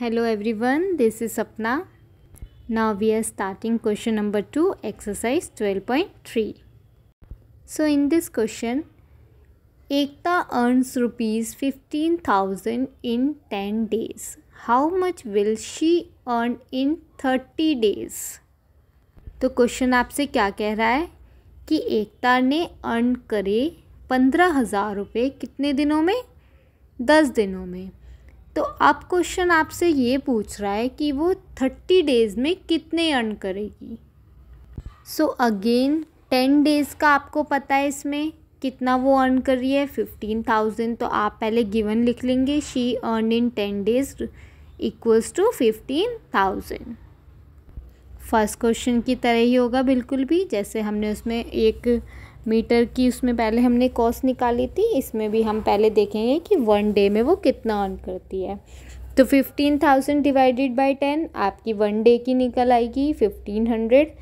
hello everyone this is Sapna now we are starting question number two exercise twelve point three so in this question Ekta earns rupees fifteen thousand in ten days how much will she earn in thirty days तो question आपसे क्या कह रहा है कि एकता ने earn करे पंद्रह हज़ार रुपये कितने दिनों में दस दिनों में तो अब क्वेश्चन आपसे ये पूछ रहा है कि वो थर्टी डेज़ में कितने अर्न करेगी सो अगेन टेन डेज़ का आपको पता है इसमें कितना वो अर्न कर रही है फिफ्टीन थाउजेंड तो आप पहले गिवन लिख लेंगे she earn in ten days equals to fifteen thousand first question की तरह ही होगा बिल्कुल भी जैसे हमने उसमें एक मीटर की उसमें पहले हमने कॉस्ट निकाली थी इसमें भी हम पहले देखेंगे कि वन डे में वो कितना अर्न करती है तो fifteen thousand divided by ten आपकी वन डे की निकल आएगी फिफ्टीन हंड्रेड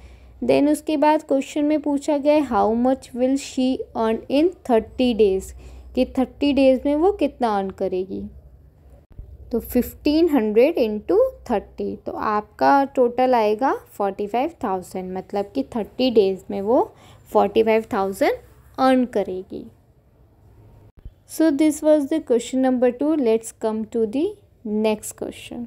देन उसके बाद क्वेश्चन में पूछा गया है how much will she earn in thirty days कि थर्टी डेज़ में वो कितना अर्न करेगी तो फिफ्टीन हंड्रेड इंटू थर्टी तो आपका टोटल आएगा फोर्टी फाइव थाउजेंड मतलब कि थर्टी डेज़ में वो फोर्टी फाइव थाउजेंड अर्न करेगी so this was the question number two let's come to the next question